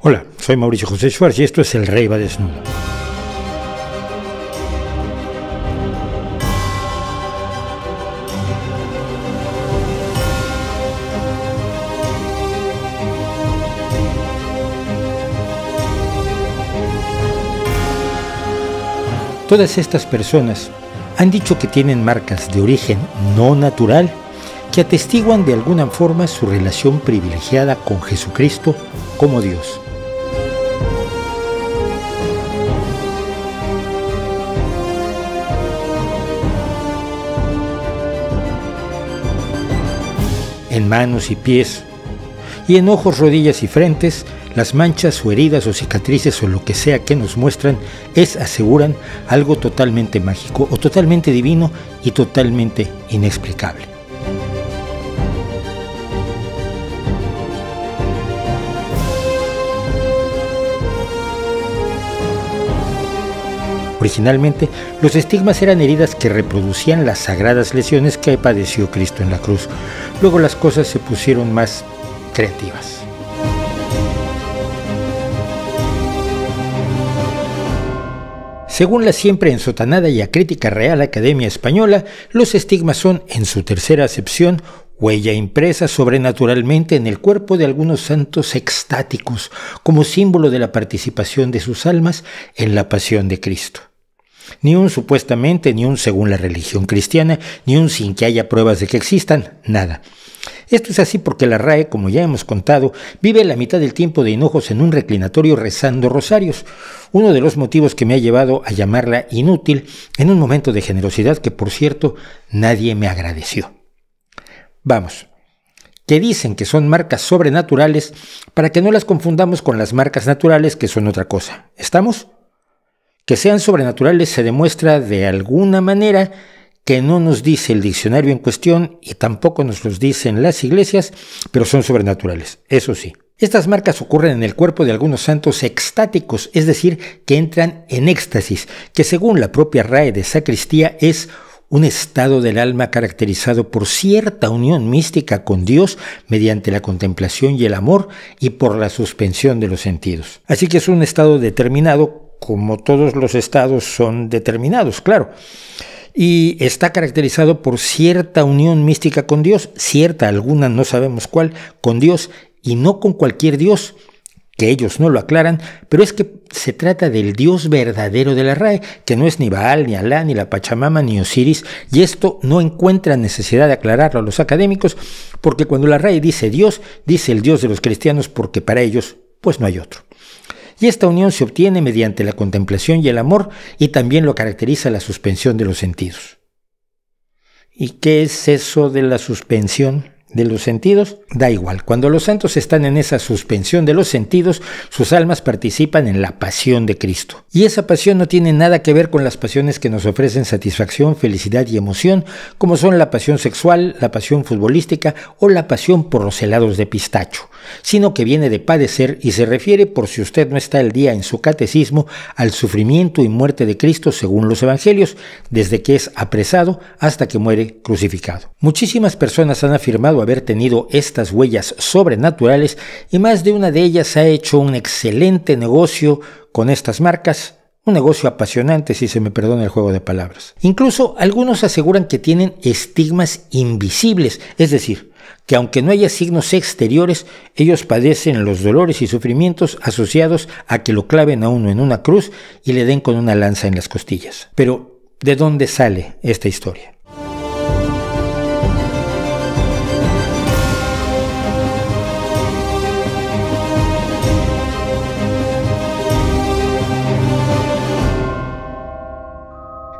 Hola, soy Mauricio José Suárez y esto es El Rey va desnudo. Todas estas personas han dicho que tienen marcas de origen no natural que atestiguan de alguna forma su relación privilegiada con Jesucristo como Dios. en manos y pies, y en ojos, rodillas y frentes, las manchas o heridas o cicatrices o lo que sea que nos muestran es, aseguran, algo totalmente mágico o totalmente divino y totalmente inexplicable. Originalmente, los estigmas eran heridas que reproducían las sagradas lesiones que padeció Cristo en la cruz. Luego las cosas se pusieron más creativas. Según la siempre ensotanada y acrítica Real Academia Española, los estigmas son, en su tercera acepción, huella impresa sobrenaturalmente en el cuerpo de algunos santos extáticos, como símbolo de la participación de sus almas en la pasión de Cristo. Ni un supuestamente, ni un según la religión cristiana, ni un sin que haya pruebas de que existan, nada. Esto es así porque la RAE, como ya hemos contado, vive la mitad del tiempo de enojos en un reclinatorio rezando rosarios. Uno de los motivos que me ha llevado a llamarla inútil en un momento de generosidad que, por cierto, nadie me agradeció. Vamos, que dicen que son marcas sobrenaturales para que no las confundamos con las marcas naturales que son otra cosa. ¿Estamos? que sean sobrenaturales se demuestra de alguna manera que no nos dice el diccionario en cuestión y tampoco nos los dicen las iglesias, pero son sobrenaturales, eso sí. Estas marcas ocurren en el cuerpo de algunos santos extáticos, es decir, que entran en éxtasis, que según la propia RAE de sacristía es un estado del alma caracterizado por cierta unión mística con Dios mediante la contemplación y el amor y por la suspensión de los sentidos. Así que es un estado determinado como todos los estados son determinados, claro. Y está caracterizado por cierta unión mística con Dios, cierta, alguna, no sabemos cuál, con Dios y no con cualquier Dios, que ellos no lo aclaran, pero es que se trata del Dios verdadero de la RAE, que no es ni Baal, ni Alá, ni la Pachamama, ni Osiris, y esto no encuentra necesidad de aclararlo a los académicos, porque cuando la RAE dice Dios, dice el Dios de los cristianos, porque para ellos, pues no hay otro y esta unión se obtiene mediante la contemplación y el amor y también lo caracteriza la suspensión de los sentidos. ¿Y qué es eso de la suspensión? de los sentidos, da igual. Cuando los santos están en esa suspensión de los sentidos, sus almas participan en la pasión de Cristo. Y esa pasión no tiene nada que ver con las pasiones que nos ofrecen satisfacción, felicidad y emoción, como son la pasión sexual, la pasión futbolística o la pasión por los helados de pistacho, sino que viene de padecer y se refiere, por si usted no está el día en su catecismo, al sufrimiento y muerte de Cristo según los evangelios, desde que es apresado hasta que muere crucificado. Muchísimas personas han afirmado haber tenido estas huellas sobrenaturales y más de una de ellas ha hecho un excelente negocio con estas marcas un negocio apasionante, si se me perdona el juego de palabras. Incluso algunos aseguran que tienen estigmas invisibles, es decir, que aunque no haya signos exteriores, ellos padecen los dolores y sufrimientos asociados a que lo claven a uno en una cruz y le den con una lanza en las costillas. Pero, ¿de dónde sale esta historia?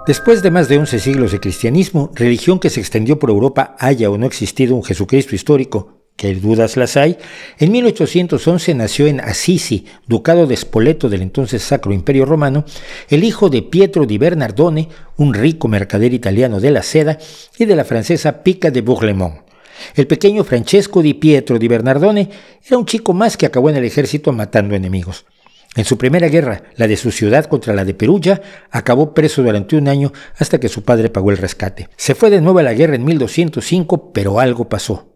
Después de más de 11 siglos de cristianismo, religión que se extendió por Europa, haya o no existido un Jesucristo histórico, que dudas las hay, en 1811 nació en Assisi, ducado de Spoleto del entonces Sacro Imperio Romano, el hijo de Pietro di Bernardone, un rico mercader italiano de la seda, y de la francesa Pica de Bourlemont. El pequeño Francesco di Pietro di Bernardone era un chico más que acabó en el ejército matando enemigos. En su primera guerra, la de su ciudad contra la de Perugia, acabó preso durante un año hasta que su padre pagó el rescate. Se fue de nuevo a la guerra en 1205, pero algo pasó.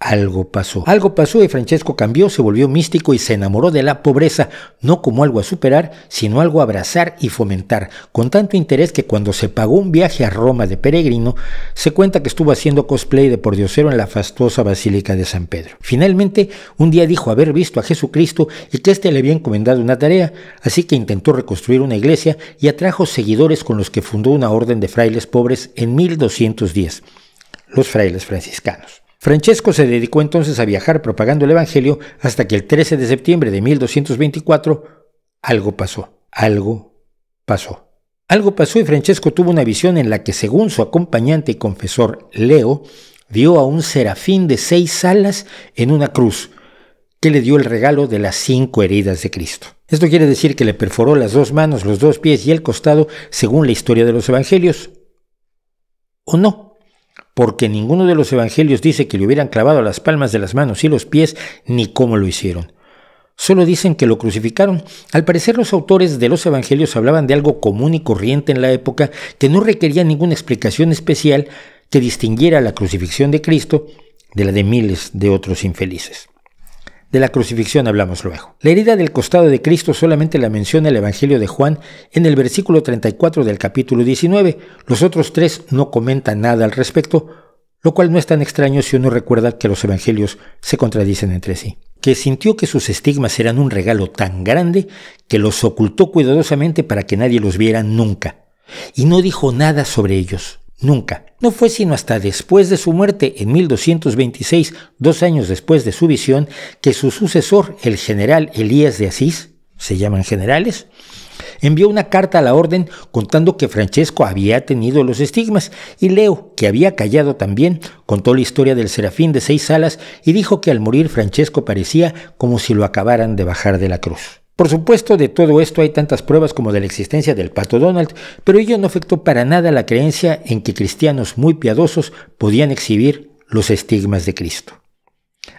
Algo pasó. Algo pasó y Francesco cambió, se volvió místico y se enamoró de la pobreza, no como algo a superar, sino algo a abrazar y fomentar, con tanto interés que cuando se pagó un viaje a Roma de peregrino, se cuenta que estuvo haciendo cosplay de pordiosero en la fastuosa Basílica de San Pedro. Finalmente, un día dijo haber visto a Jesucristo y que éste le había encomendado una tarea, así que intentó reconstruir una iglesia y atrajo seguidores con los que fundó una orden de frailes pobres en 1210, los frailes franciscanos. Francesco se dedicó entonces a viajar propagando el Evangelio hasta que el 13 de septiembre de 1224 algo pasó, algo pasó. Algo pasó y Francesco tuvo una visión en la que, según su acompañante y confesor Leo, vio a un serafín de seis alas en una cruz, que le dio el regalo de las cinco heridas de Cristo. Esto quiere decir que le perforó las dos manos, los dos pies y el costado, según la historia de los evangelios. ¿O no? porque ninguno de los evangelios dice que le hubieran clavado las palmas de las manos y los pies, ni cómo lo hicieron. Solo dicen que lo crucificaron. Al parecer los autores de los evangelios hablaban de algo común y corriente en la época que no requería ninguna explicación especial que distinguiera la crucifixión de Cristo de la de miles de otros infelices. De la crucifixión hablamos luego. La herida del costado de Cristo solamente la menciona el Evangelio de Juan en el versículo 34 del capítulo 19. Los otros tres no comentan nada al respecto, lo cual no es tan extraño si uno recuerda que los Evangelios se contradicen entre sí. Que sintió que sus estigmas eran un regalo tan grande que los ocultó cuidadosamente para que nadie los viera nunca. Y no dijo nada sobre ellos. Nunca. No fue sino hasta después de su muerte en 1226, dos años después de su visión, que su sucesor, el general Elías de Asís, se llaman generales, envió una carta a la orden contando que Francesco había tenido los estigmas y Leo, que había callado también, contó la historia del serafín de seis alas y dijo que al morir Francesco parecía como si lo acabaran de bajar de la cruz. Por supuesto, de todo esto hay tantas pruebas como de la existencia del pato Donald, pero ello no afectó para nada la creencia en que cristianos muy piadosos podían exhibir los estigmas de Cristo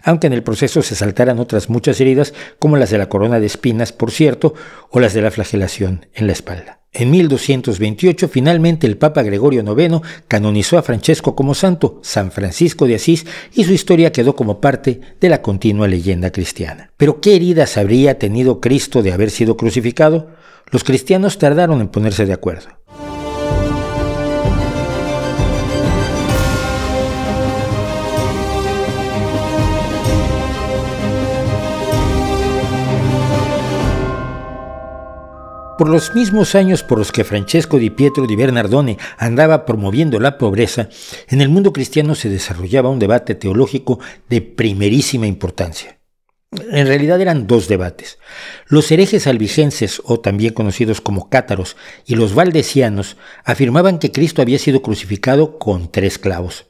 aunque en el proceso se saltaran otras muchas heridas, como las de la corona de espinas, por cierto, o las de la flagelación en la espalda. En 1228, finalmente, el Papa Gregorio IX canonizó a Francesco como santo, San Francisco de Asís, y su historia quedó como parte de la continua leyenda cristiana. Pero, ¿qué heridas habría tenido Cristo de haber sido crucificado? Los cristianos tardaron en ponerse de acuerdo. Por los mismos años por los que Francesco di Pietro di Bernardone andaba promoviendo la pobreza, en el mundo cristiano se desarrollaba un debate teológico de primerísima importancia. En realidad eran dos debates. Los herejes albigenses, o también conocidos como cátaros, y los valdesianos afirmaban que Cristo había sido crucificado con tres clavos.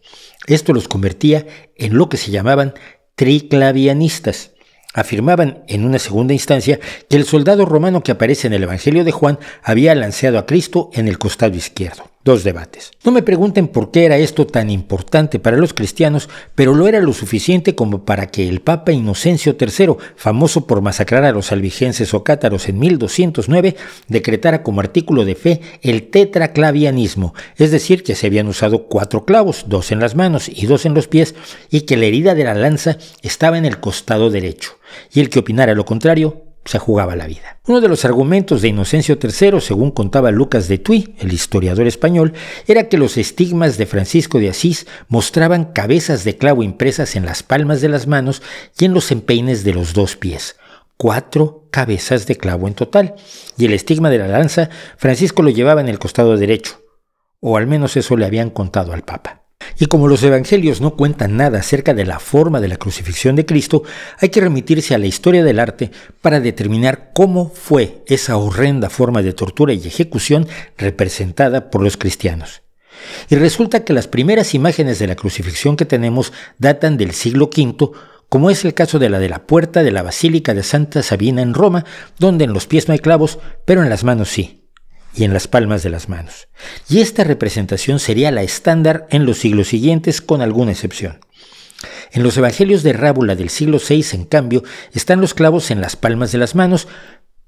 Esto los convertía en lo que se llamaban triclavianistas afirmaban en una segunda instancia que el soldado romano que aparece en el Evangelio de Juan había lanceado a Cristo en el costado izquierdo dos debates. No me pregunten por qué era esto tan importante para los cristianos, pero lo era lo suficiente como para que el Papa Inocencio III, famoso por masacrar a los albigenses o cátaros en 1209, decretara como artículo de fe el tetraclavianismo, es decir, que se habían usado cuatro clavos, dos en las manos y dos en los pies, y que la herida de la lanza estaba en el costado derecho, y el que opinara lo contrario se jugaba la vida. Uno de los argumentos de Inocencio III, según contaba Lucas de Tuy, el historiador español, era que los estigmas de Francisco de Asís mostraban cabezas de clavo impresas en las palmas de las manos y en los empeines de los dos pies, cuatro cabezas de clavo en total, y el estigma de la lanza Francisco lo llevaba en el costado derecho, o al menos eso le habían contado al Papa. Y como los evangelios no cuentan nada acerca de la forma de la crucifixión de Cristo, hay que remitirse a la historia del arte para determinar cómo fue esa horrenda forma de tortura y ejecución representada por los cristianos. Y resulta que las primeras imágenes de la crucifixión que tenemos datan del siglo V, como es el caso de la de la puerta de la Basílica de Santa Sabina en Roma, donde en los pies no hay clavos, pero en las manos sí y en las palmas de las manos. Y esta representación sería la estándar en los siglos siguientes con alguna excepción. En los evangelios de Rábula del siglo VI, en cambio, están los clavos en las palmas de las manos,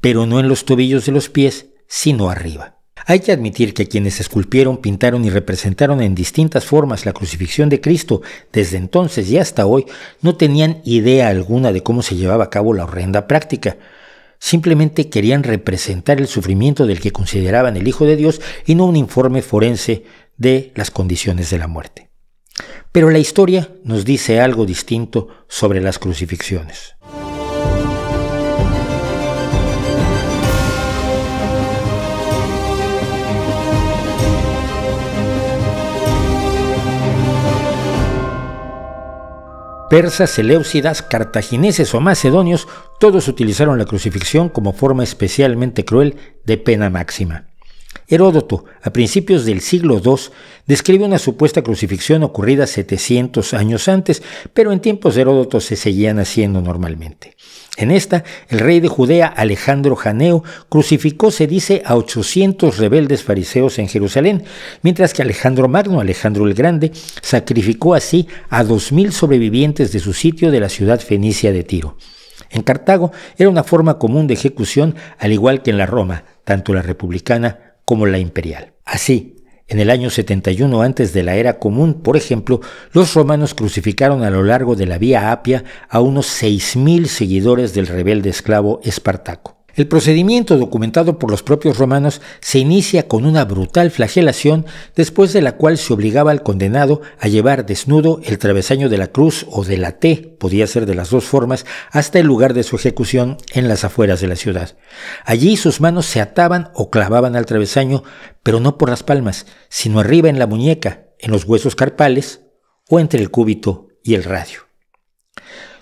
pero no en los tobillos de los pies, sino arriba. Hay que admitir que quienes esculpieron, pintaron y representaron en distintas formas la crucifixión de Cristo desde entonces y hasta hoy no tenían idea alguna de cómo se llevaba a cabo la horrenda práctica. Simplemente querían representar el sufrimiento del que consideraban el Hijo de Dios y no un informe forense de las condiciones de la muerte. Pero la historia nos dice algo distinto sobre las crucifixiones. persas, seleucidas, cartagineses o macedonios, todos utilizaron la crucifixión como forma especialmente cruel de pena máxima. Heródoto, a principios del siglo II, describe una supuesta crucifixión ocurrida 700 años antes, pero en tiempos de Heródoto se seguían haciendo normalmente. En esta, el rey de Judea Alejandro Janeo crucificó, se dice, a 800 rebeldes fariseos en Jerusalén, mientras que Alejandro Magno, Alejandro el Grande, sacrificó así a 2.000 sobrevivientes de su sitio de la ciudad fenicia de Tiro. En Cartago era una forma común de ejecución, al igual que en la Roma, tanto la republicana como la imperial. Así, en el año 71 antes de la era común, por ejemplo, los romanos crucificaron a lo largo de la Vía Apia a unos 6.000 seguidores del rebelde esclavo Espartaco. El procedimiento documentado por los propios romanos se inicia con una brutal flagelación después de la cual se obligaba al condenado a llevar desnudo el travesaño de la cruz o de la T, podía ser de las dos formas, hasta el lugar de su ejecución en las afueras de la ciudad. Allí sus manos se ataban o clavaban al travesaño, pero no por las palmas, sino arriba en la muñeca, en los huesos carpales o entre el cúbito y el radio.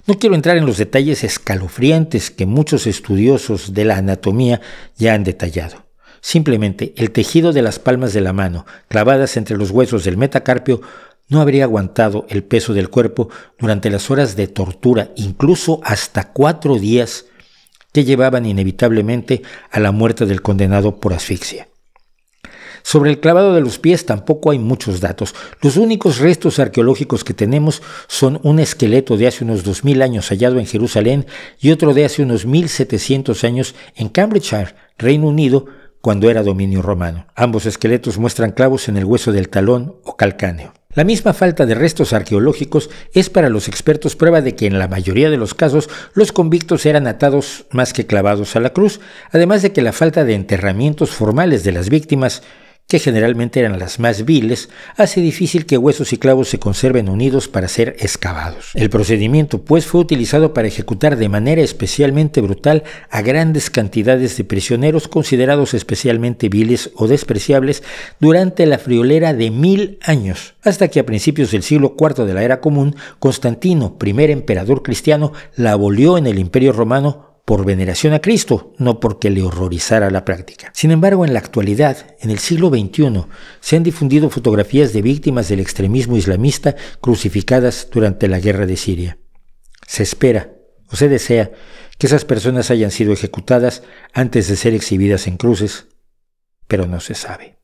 No quiero entrar en los detalles escalofriantes que muchos estudiosos de la anatomía ya han detallado. Simplemente el tejido de las palmas de la mano, clavadas entre los huesos del metacarpio, no habría aguantado el peso del cuerpo durante las horas de tortura, incluso hasta cuatro días, que llevaban inevitablemente a la muerte del condenado por asfixia. Sobre el clavado de los pies tampoco hay muchos datos. Los únicos restos arqueológicos que tenemos son un esqueleto de hace unos 2.000 años hallado en Jerusalén y otro de hace unos 1.700 años en Cambridgeshire, Reino Unido, cuando era dominio romano. Ambos esqueletos muestran clavos en el hueso del talón o calcáneo. La misma falta de restos arqueológicos es para los expertos prueba de que en la mayoría de los casos los convictos eran atados más que clavados a la cruz, además de que la falta de enterramientos formales de las víctimas que generalmente eran las más viles, hace difícil que huesos y clavos se conserven unidos para ser excavados. El procedimiento, pues, fue utilizado para ejecutar de manera especialmente brutal a grandes cantidades de prisioneros considerados especialmente viles o despreciables durante la friolera de mil años, hasta que a principios del siglo IV de la era común, Constantino, primer emperador cristiano, la abolió en el Imperio Romano por veneración a Cristo, no porque le horrorizara la práctica. Sin embargo, en la actualidad, en el siglo XXI, se han difundido fotografías de víctimas del extremismo islamista crucificadas durante la guerra de Siria. Se espera, o se desea, que esas personas hayan sido ejecutadas antes de ser exhibidas en cruces, pero no se sabe.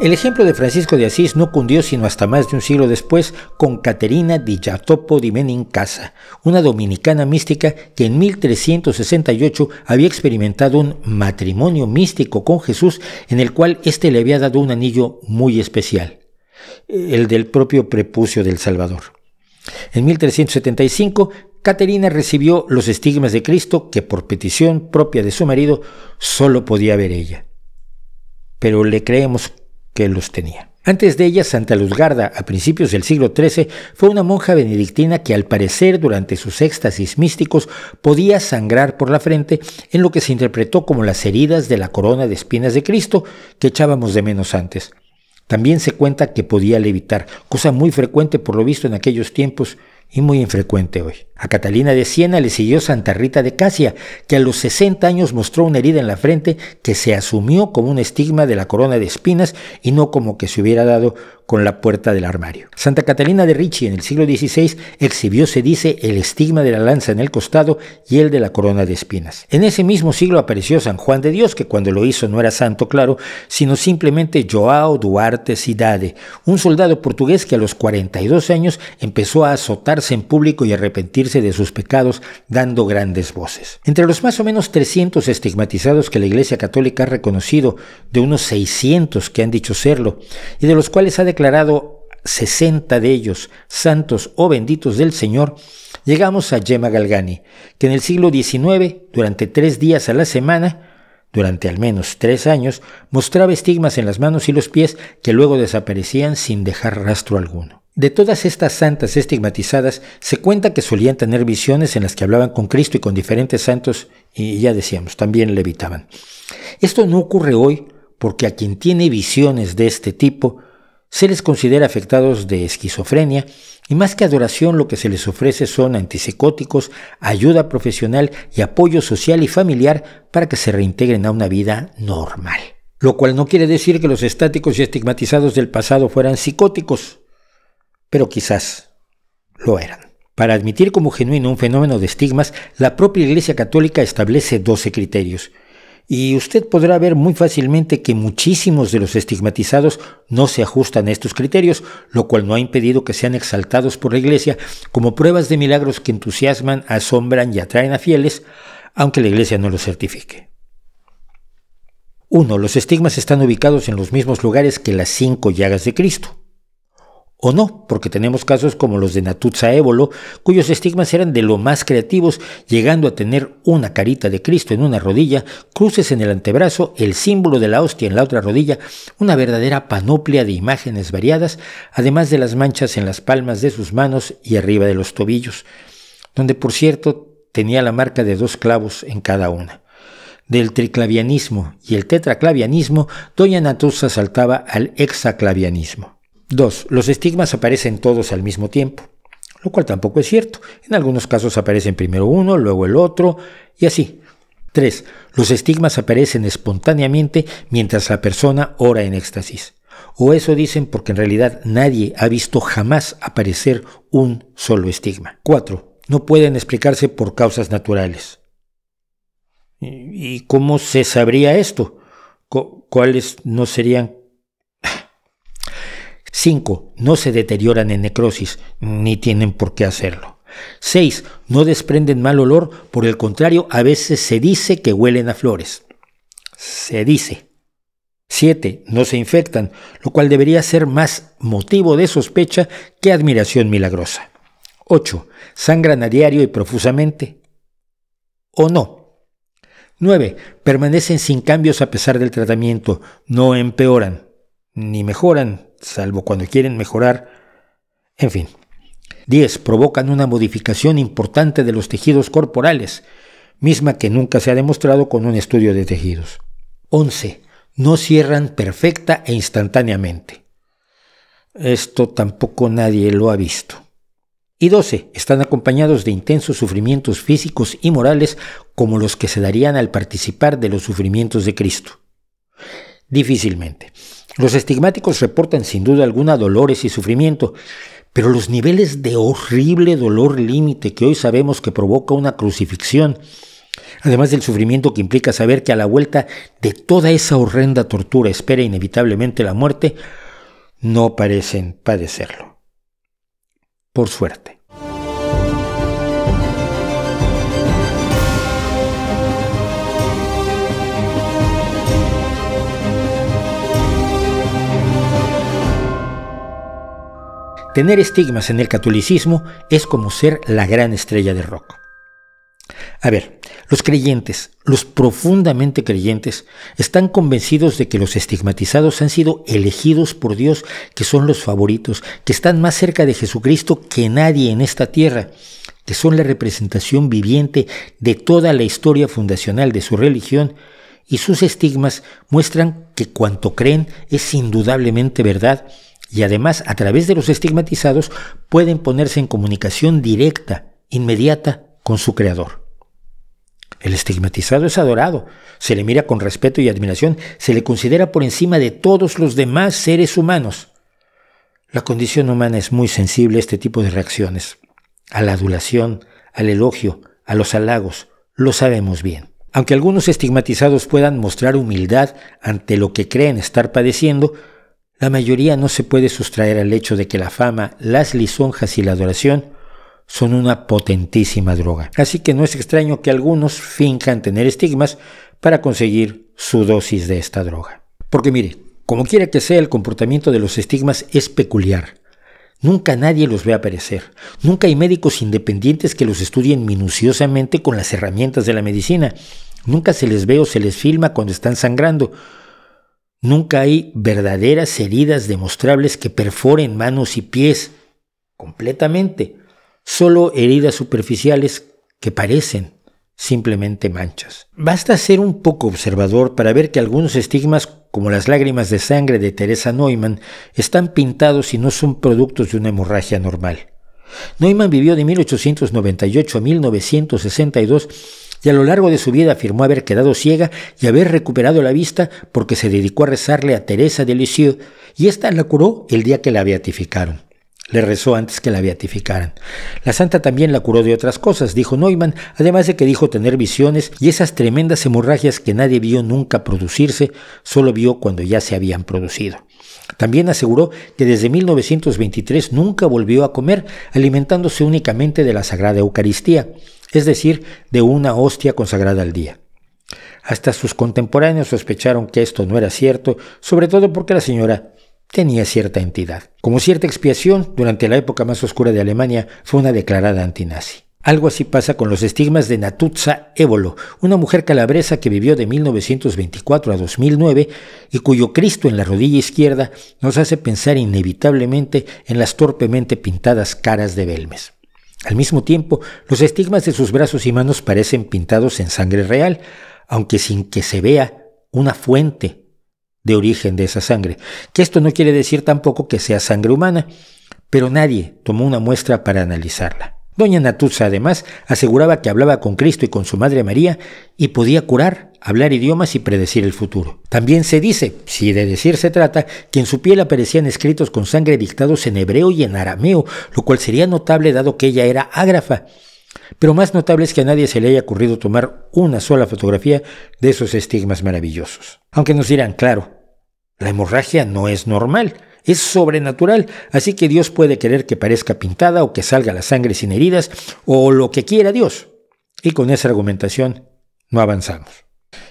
El ejemplo de Francisco de Asís no cundió sino hasta más de un siglo después con Caterina di Giacopo di Menincasa, una dominicana mística que en 1368 había experimentado un matrimonio místico con Jesús en el cual éste le había dado un anillo muy especial, el del propio prepucio del Salvador. En 1375, Caterina recibió los estigmas de Cristo que por petición propia de su marido solo podía ver ella pero le creemos los tenía. Antes de ella, Santa Luzgarda, a principios del siglo XIII, fue una monja benedictina que al parecer durante sus éxtasis místicos podía sangrar por la frente en lo que se interpretó como las heridas de la corona de espinas de Cristo que echábamos de menos antes. También se cuenta que podía levitar, cosa muy frecuente por lo visto en aquellos tiempos y muy infrecuente hoy. A Catalina de Siena le siguió Santa Rita de Casia, que a los 60 años mostró una herida en la frente que se asumió como un estigma de la corona de espinas y no como que se hubiera dado con la puerta del armario. Santa Catalina de Ricci en el siglo XVI exhibió, se dice, el estigma de la lanza en el costado y el de la corona de espinas. En ese mismo siglo apareció San Juan de Dios, que cuando lo hizo no era santo, claro, sino simplemente Joao Duarte Cidade, un soldado portugués que a los 42 años empezó a azotarse en público y arrepentirse de sus pecados dando grandes voces. Entre los más o menos 300 estigmatizados que la Iglesia Católica ha reconocido, de unos 600 que han dicho serlo, y de los cuales ha declarado 60 de ellos, santos o benditos del Señor, llegamos a Gemma Galgani, que en el siglo XIX, durante tres días a la semana, durante al menos tres años, mostraba estigmas en las manos y los pies que luego desaparecían sin dejar rastro alguno. De todas estas santas estigmatizadas, se cuenta que solían tener visiones en las que hablaban con Cristo y con diferentes santos, y ya decíamos, también evitaban. Esto no ocurre hoy porque a quien tiene visiones de este tipo se les considera afectados de esquizofrenia y más que adoración lo que se les ofrece son antipsicóticos, ayuda profesional y apoyo social y familiar para que se reintegren a una vida normal. Lo cual no quiere decir que los estáticos y estigmatizados del pasado fueran psicóticos, pero quizás lo eran. Para admitir como genuino un fenómeno de estigmas, la propia Iglesia Católica establece 12 criterios. Y usted podrá ver muy fácilmente que muchísimos de los estigmatizados no se ajustan a estos criterios, lo cual no ha impedido que sean exaltados por la Iglesia como pruebas de milagros que entusiasman, asombran y atraen a fieles, aunque la Iglesia no los certifique. 1. Los estigmas están ubicados en los mismos lugares que las cinco llagas de Cristo o no, porque tenemos casos como los de Natuza Évolo, cuyos estigmas eran de lo más creativos, llegando a tener una carita de Cristo en una rodilla, cruces en el antebrazo, el símbolo de la hostia en la otra rodilla, una verdadera panoplia de imágenes variadas, además de las manchas en las palmas de sus manos y arriba de los tobillos, donde por cierto tenía la marca de dos clavos en cada una. Del triclavianismo y el tetraclavianismo, doña Natuza saltaba al hexaclavianismo. 2. Los estigmas aparecen todos al mismo tiempo, lo cual tampoco es cierto. En algunos casos aparecen primero uno, luego el otro, y así. 3. Los estigmas aparecen espontáneamente mientras la persona ora en éxtasis. O eso dicen porque en realidad nadie ha visto jamás aparecer un solo estigma. 4. No pueden explicarse por causas naturales. ¿Y cómo se sabría esto? ¿Cuáles no serían 5. No se deterioran en necrosis, ni tienen por qué hacerlo. 6. No desprenden mal olor, por el contrario, a veces se dice que huelen a flores. Se dice. 7. No se infectan, lo cual debería ser más motivo de sospecha que admiración milagrosa. 8. Sangran a diario y profusamente. ¿O no? 9. Permanecen sin cambios a pesar del tratamiento, no empeoran, ni mejoran, salvo cuando quieren mejorar. En fin. 10. Provocan una modificación importante de los tejidos corporales, misma que nunca se ha demostrado con un estudio de tejidos. 11. No cierran perfecta e instantáneamente. Esto tampoco nadie lo ha visto. Y 12. Están acompañados de intensos sufrimientos físicos y morales como los que se darían al participar de los sufrimientos de Cristo. Difícilmente. Los estigmáticos reportan sin duda alguna dolores y sufrimiento, pero los niveles de horrible dolor límite que hoy sabemos que provoca una crucifixión, además del sufrimiento que implica saber que a la vuelta de toda esa horrenda tortura espera inevitablemente la muerte, no parecen padecerlo. Por suerte. Tener estigmas en el catolicismo es como ser la gran estrella de rock. A ver, los creyentes, los profundamente creyentes, están convencidos de que los estigmatizados han sido elegidos por Dios, que son los favoritos, que están más cerca de Jesucristo que nadie en esta tierra, que son la representación viviente de toda la historia fundacional de su religión, y sus estigmas muestran que cuanto creen es indudablemente verdad, y además a través de los estigmatizados pueden ponerse en comunicación directa, inmediata, con su creador. El estigmatizado es adorado, se le mira con respeto y admiración, se le considera por encima de todos los demás seres humanos. La condición humana es muy sensible a este tipo de reacciones, a la adulación, al elogio, a los halagos, lo sabemos bien. Aunque algunos estigmatizados puedan mostrar humildad ante lo que creen estar padeciendo, la mayoría no se puede sustraer al hecho de que la fama, las lisonjas y la adoración son una potentísima droga. Así que no es extraño que algunos finjan tener estigmas para conseguir su dosis de esta droga. Porque mire, como quiera que sea, el comportamiento de los estigmas es peculiar. Nunca nadie los ve aparecer. Nunca hay médicos independientes que los estudien minuciosamente con las herramientas de la medicina. Nunca se les ve o se les filma cuando están sangrando. Nunca hay verdaderas heridas demostrables que perforen manos y pies completamente, solo heridas superficiales que parecen simplemente manchas. Basta ser un poco observador para ver que algunos estigmas, como las lágrimas de sangre de Teresa Neumann, están pintados y no son productos de una hemorragia normal. Neumann vivió de 1898 a 1962 y a lo largo de su vida afirmó haber quedado ciega y haber recuperado la vista porque se dedicó a rezarle a Teresa de Lisieux y ésta la curó el día que la beatificaron. Le rezó antes que la beatificaran. La santa también la curó de otras cosas, dijo Neumann, además de que dijo tener visiones y esas tremendas hemorragias que nadie vio nunca producirse, solo vio cuando ya se habían producido. También aseguró que desde 1923 nunca volvió a comer, alimentándose únicamente de la Sagrada Eucaristía es decir, de una hostia consagrada al día. Hasta sus contemporáneos sospecharon que esto no era cierto, sobre todo porque la señora tenía cierta entidad. Como cierta expiación, durante la época más oscura de Alemania fue una declarada antinazi. Algo así pasa con los estigmas de Natuzza Évolo, una mujer calabresa que vivió de 1924 a 2009 y cuyo Cristo en la rodilla izquierda nos hace pensar inevitablemente en las torpemente pintadas caras de Belmes. Al mismo tiempo, los estigmas de sus brazos y manos parecen pintados en sangre real, aunque sin que se vea una fuente de origen de esa sangre, que esto no quiere decir tampoco que sea sangre humana, pero nadie tomó una muestra para analizarla. Doña Natuza, además, aseguraba que hablaba con Cristo y con su madre María y podía curar hablar idiomas y predecir el futuro. También se dice, si de decir se trata, que en su piel aparecían escritos con sangre dictados en hebreo y en arameo, lo cual sería notable dado que ella era ágrafa. Pero más notable es que a nadie se le haya ocurrido tomar una sola fotografía de esos estigmas maravillosos. Aunque nos dirán, claro, la hemorragia no es normal, es sobrenatural, así que Dios puede querer que parezca pintada o que salga la sangre sin heridas o lo que quiera Dios. Y con esa argumentación no avanzamos.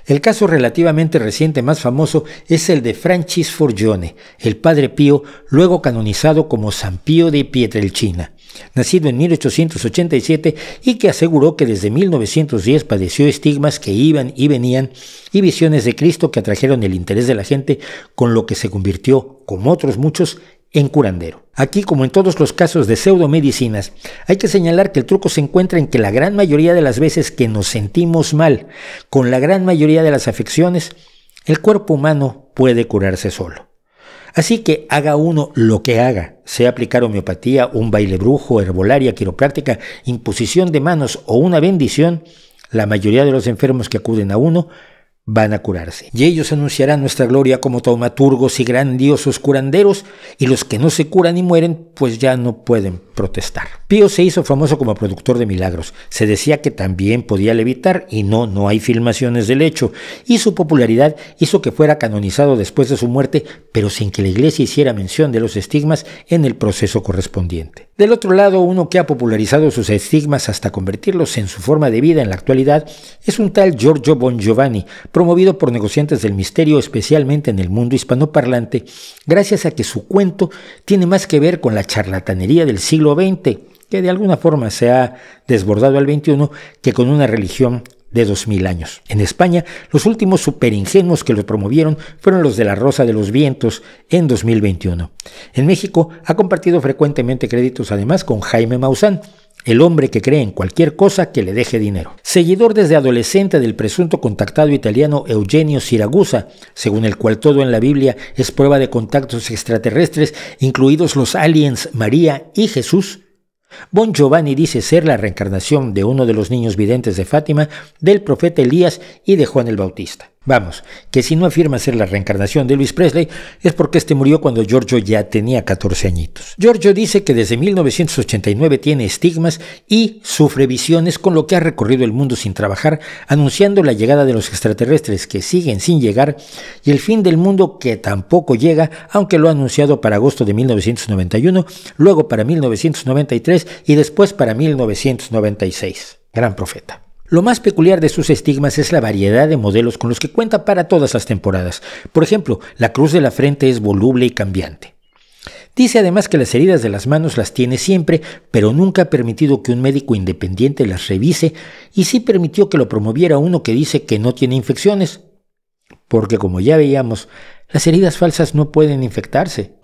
El caso relativamente reciente más famoso es el de Francis Forgione, el padre pío, luego canonizado como San Pío de Pietrelcina, nacido en 1887 y que aseguró que desde 1910 padeció estigmas que iban y venían y visiones de Cristo que atrajeron el interés de la gente, con lo que se convirtió, como otros muchos, en curandero. Aquí, como en todos los casos de pseudomedicinas, hay que señalar que el truco se encuentra en que la gran mayoría de las veces que nos sentimos mal, con la gran mayoría de las afecciones, el cuerpo humano puede curarse solo. Así que haga uno lo que haga, sea aplicar homeopatía, un baile brujo, herbolaria, quiropráctica, imposición de manos o una bendición, la mayoría de los enfermos que acuden a uno van a curarse. Y ellos anunciarán nuestra gloria como taumaturgos y grandiosos curanderos, y los que no se curan y mueren, pues ya no pueden protestar. Pío se hizo famoso como productor de milagros. Se decía que también podía levitar, y no, no hay filmaciones del hecho. Y su popularidad hizo que fuera canonizado después de su muerte, pero sin que la iglesia hiciera mención de los estigmas en el proceso correspondiente. Del otro lado, uno que ha popularizado sus estigmas hasta convertirlos en su forma de vida en la actualidad es un tal Giorgio Giovanni, promovido por negociantes del misterio, especialmente en el mundo hispanoparlante, gracias a que su cuento tiene más que ver con la charlatanería del siglo XX, que de alguna forma se ha desbordado al XXI, que con una religión de 2000 años. En España, los últimos superingenuos que lo promovieron fueron los de la Rosa de los Vientos en 2021. En México ha compartido frecuentemente créditos además con Jaime Maussan, el hombre que cree en cualquier cosa que le deje dinero. Seguidor desde adolescente del presunto contactado italiano Eugenio Siragusa, según el cual todo en la Biblia es prueba de contactos extraterrestres, incluidos los aliens María y Jesús, Bon Giovanni dice ser la reencarnación de uno de los niños videntes de Fátima, del profeta Elías y de Juan el Bautista. Vamos, que si no afirma ser la reencarnación de Luis Presley es porque este murió cuando Giorgio ya tenía 14 añitos. Giorgio dice que desde 1989 tiene estigmas y sufre visiones con lo que ha recorrido el mundo sin trabajar, anunciando la llegada de los extraterrestres que siguen sin llegar y el fin del mundo que tampoco llega, aunque lo ha anunciado para agosto de 1991, luego para 1993 y después para 1996. Gran profeta. Lo más peculiar de sus estigmas es la variedad de modelos con los que cuenta para todas las temporadas. Por ejemplo, la cruz de la frente es voluble y cambiante. Dice además que las heridas de las manos las tiene siempre, pero nunca ha permitido que un médico independiente las revise y sí permitió que lo promoviera uno que dice que no tiene infecciones. Porque como ya veíamos, las heridas falsas no pueden infectarse.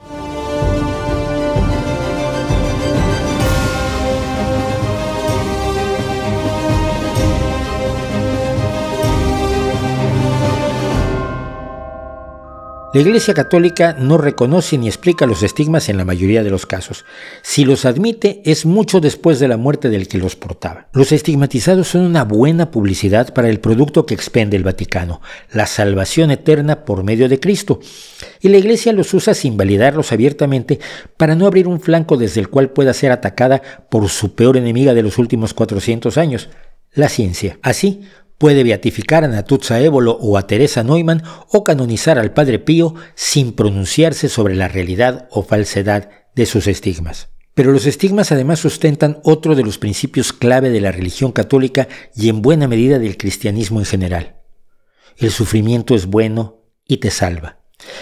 La Iglesia Católica no reconoce ni explica los estigmas en la mayoría de los casos. Si los admite, es mucho después de la muerte del que los portaba. Los estigmatizados son una buena publicidad para el producto que expende el Vaticano, la salvación eterna por medio de Cristo. Y la Iglesia los usa sin validarlos abiertamente para no abrir un flanco desde el cual pueda ser atacada por su peor enemiga de los últimos 400 años, la ciencia. Así, puede beatificar a Natuzza Ébolo o a Teresa Neumann o canonizar al Padre Pío sin pronunciarse sobre la realidad o falsedad de sus estigmas. Pero los estigmas además sustentan otro de los principios clave de la religión católica y en buena medida del cristianismo en general. El sufrimiento es bueno y te salva.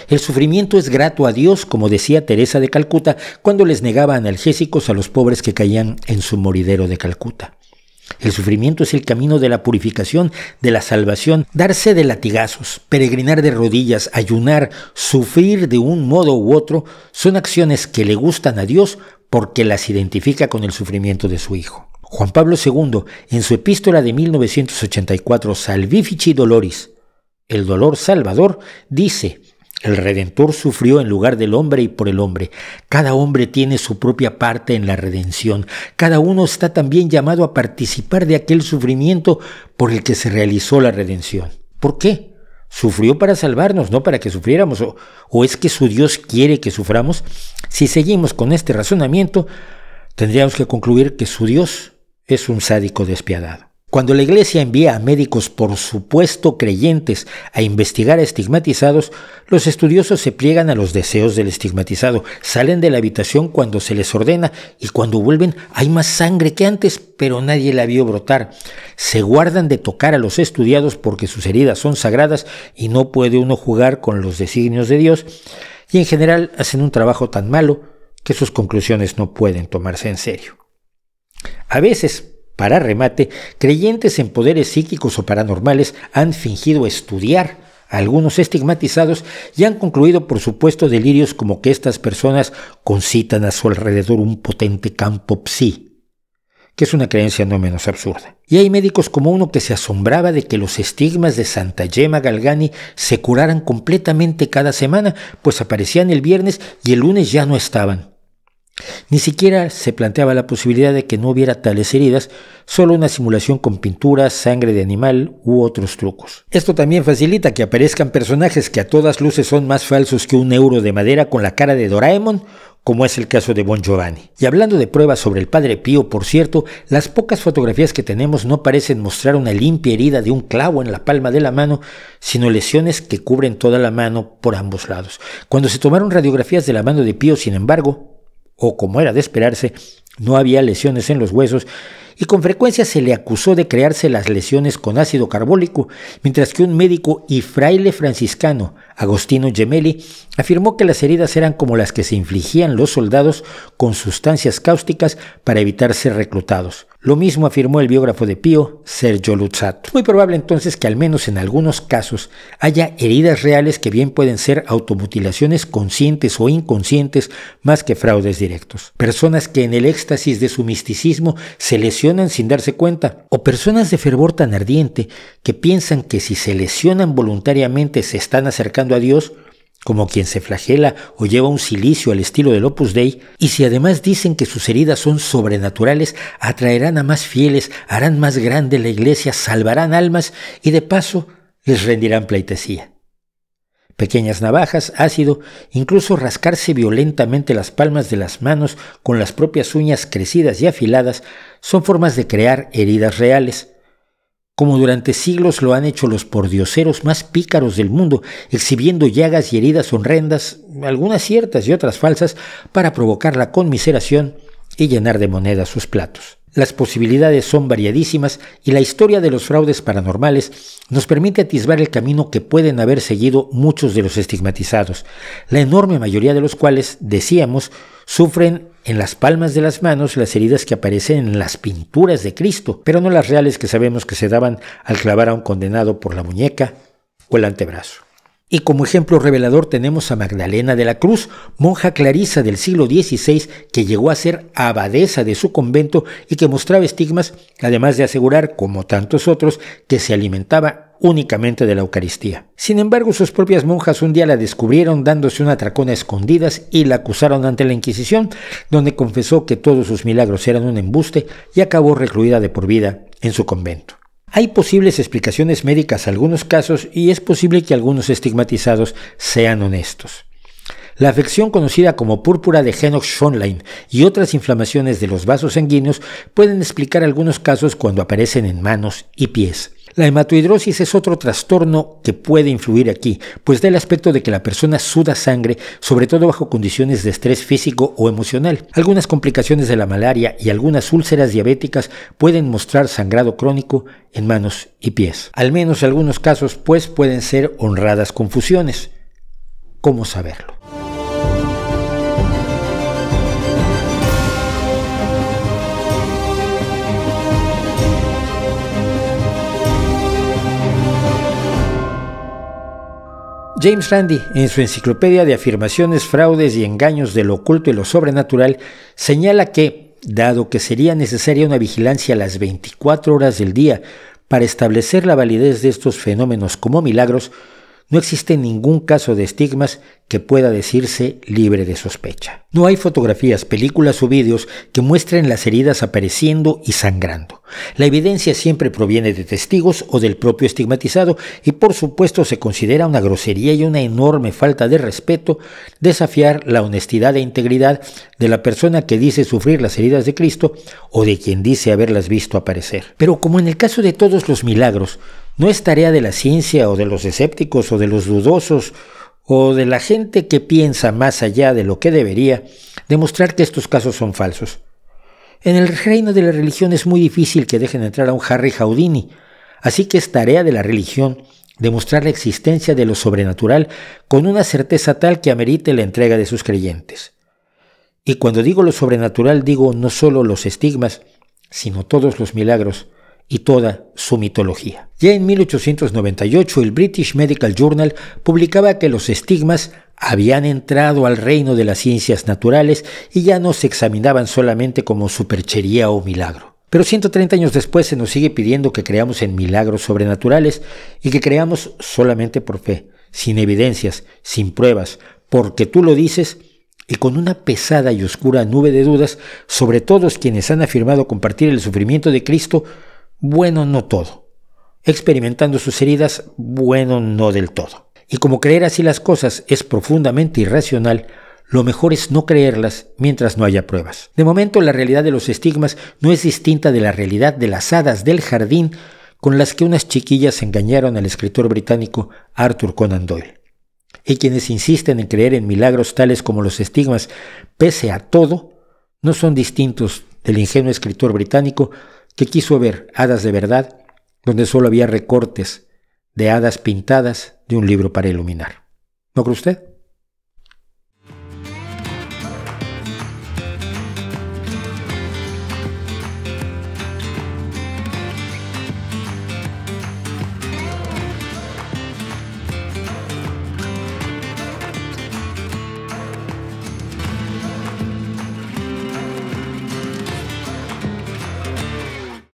El sufrimiento es grato a Dios, como decía Teresa de Calcuta cuando les negaba analgésicos a los pobres que caían en su moridero de Calcuta. El sufrimiento es el camino de la purificación, de la salvación, darse de latigazos, peregrinar de rodillas, ayunar, sufrir de un modo u otro, son acciones que le gustan a Dios porque las identifica con el sufrimiento de su Hijo. Juan Pablo II, en su epístola de 1984, Salvifici Doloris, el dolor salvador, dice, el Redentor sufrió en lugar del hombre y por el hombre. Cada hombre tiene su propia parte en la redención. Cada uno está también llamado a participar de aquel sufrimiento por el que se realizó la redención. ¿Por qué? Sufrió para salvarnos, no para que sufriéramos. ¿O, es que su Dios quiere que suframos? Si seguimos con este razonamiento, tendríamos que concluir que su Dios es un sádico despiadado. Cuando la Iglesia envía a médicos por supuesto creyentes a investigar a estigmatizados, los estudiosos se pliegan a los deseos del estigmatizado, salen de la habitación cuando se les ordena y cuando vuelven hay más sangre que antes, pero nadie la vio brotar. Se guardan de tocar a los estudiados porque sus heridas son sagradas y no puede uno jugar con los designios de Dios, y en general hacen un trabajo tan malo que sus conclusiones no pueden tomarse en serio. A veces, para remate, creyentes en poderes psíquicos o paranormales han fingido estudiar algunos estigmatizados y han concluido por supuesto delirios como que estas personas concitan a su alrededor un potente campo psi, que es una creencia no menos absurda. Y hay médicos como uno que se asombraba de que los estigmas de Santa Yema Galgani se curaran completamente cada semana, pues aparecían el viernes y el lunes ya no estaban. Ni siquiera se planteaba la posibilidad de que no hubiera tales heridas, solo una simulación con pintura, sangre de animal u otros trucos. Esto también facilita que aparezcan personajes que a todas luces son más falsos que un euro de madera con la cara de Doraemon, como es el caso de Bon Giovanni. Y hablando de pruebas sobre el padre Pío, por cierto, las pocas fotografías que tenemos no parecen mostrar una limpia herida de un clavo en la palma de la mano, sino lesiones que cubren toda la mano por ambos lados. Cuando se tomaron radiografías de la mano de Pío, sin embargo, o como era de esperarse, no había lesiones en los huesos y con frecuencia se le acusó de crearse las lesiones con ácido carbólico, mientras que un médico y fraile franciscano, Agostino Gemelli, afirmó que las heridas eran como las que se infligían los soldados con sustancias cáusticas para evitar ser reclutados. Lo mismo afirmó el biógrafo de Pío, Sergio Luzzatto. Muy probable entonces que al menos en algunos casos haya heridas reales que bien pueden ser automutilaciones conscientes o inconscientes más que fraudes directos. Personas que en el éxtasis de su misticismo se lesionan sin darse cuenta o personas de fervor tan ardiente que piensan que si se lesionan voluntariamente se están acercando a Dios como quien se flagela o lleva un cilicio al estilo del Opus Dei, y si además dicen que sus heridas son sobrenaturales, atraerán a más fieles, harán más grande la iglesia, salvarán almas y de paso les rendirán pleitesía. Pequeñas navajas, ácido, incluso rascarse violentamente las palmas de las manos con las propias uñas crecidas y afiladas son formas de crear heridas reales, como durante siglos lo han hecho los pordioseros más pícaros del mundo, exhibiendo llagas y heridas horrendas, algunas ciertas y otras falsas, para provocar la conmiseración y llenar de moneda sus platos. Las posibilidades son variadísimas y la historia de los fraudes paranormales nos permite atisbar el camino que pueden haber seguido muchos de los estigmatizados, la enorme mayoría de los cuales, decíamos, sufren en las palmas de las manos las heridas que aparecen en las pinturas de Cristo, pero no las reales que sabemos que se daban al clavar a un condenado por la muñeca o el antebrazo. Y como ejemplo revelador tenemos a Magdalena de la Cruz, monja clarisa del siglo XVI que llegó a ser abadesa de su convento y que mostraba estigmas, además de asegurar, como tantos otros, que se alimentaba únicamente de la Eucaristía. Sin embargo, sus propias monjas un día la descubrieron dándose una tracona escondidas y la acusaron ante la Inquisición, donde confesó que todos sus milagros eran un embuste y acabó recluida de por vida en su convento. Hay posibles explicaciones médicas a algunos casos y es posible que algunos estigmatizados sean honestos. La afección conocida como púrpura de Henoch-Schönlein y otras inflamaciones de los vasos sanguíneos pueden explicar algunos casos cuando aparecen en manos y pies. La hematohidrosis es otro trastorno que puede influir aquí, pues da el aspecto de que la persona suda sangre, sobre todo bajo condiciones de estrés físico o emocional. Algunas complicaciones de la malaria y algunas úlceras diabéticas pueden mostrar sangrado crónico en manos y pies. Al menos en algunos casos, pues pueden ser honradas confusiones. ¿Cómo saberlo? James Randi, en su enciclopedia de afirmaciones, fraudes y engaños de lo oculto y lo sobrenatural, señala que, dado que sería necesaria una vigilancia a las 24 horas del día para establecer la validez de estos fenómenos como milagros, no existe ningún caso de estigmas que pueda decirse libre de sospecha. No hay fotografías, películas o vídeos que muestren las heridas apareciendo y sangrando. La evidencia siempre proviene de testigos o del propio estigmatizado y por supuesto se considera una grosería y una enorme falta de respeto desafiar la honestidad e integridad de la persona que dice sufrir las heridas de Cristo o de quien dice haberlas visto aparecer. Pero como en el caso de todos los milagros, no es tarea de la ciencia o de los escépticos o de los dudosos o de la gente que piensa más allá de lo que debería demostrar que estos casos son falsos. En el reino de la religión es muy difícil que dejen entrar a un Harry Houdini, así que es tarea de la religión demostrar la existencia de lo sobrenatural con una certeza tal que amerite la entrega de sus creyentes. Y cuando digo lo sobrenatural digo no solo los estigmas, sino todos los milagros, y toda su mitología. Ya en 1898 el British Medical Journal publicaba que los estigmas habían entrado al reino de las ciencias naturales y ya no se examinaban solamente como superchería o milagro. Pero 130 años después se nos sigue pidiendo que creamos en milagros sobrenaturales y que creamos solamente por fe, sin evidencias, sin pruebas, porque tú lo dices y con una pesada y oscura nube de dudas sobre todos quienes han afirmado compartir el sufrimiento de Cristo bueno no todo, experimentando sus heridas, bueno no del todo. Y como creer así las cosas es profundamente irracional, lo mejor es no creerlas mientras no haya pruebas. De momento, la realidad de los estigmas no es distinta de la realidad de las hadas del jardín con las que unas chiquillas engañaron al escritor británico Arthur Conan Doyle. Y quienes insisten en creer en milagros tales como los estigmas, pese a todo, no son distintos del ingenuo escritor británico que quiso ver hadas de verdad, donde solo había recortes de hadas pintadas de un libro para iluminar. ¿No cree usted?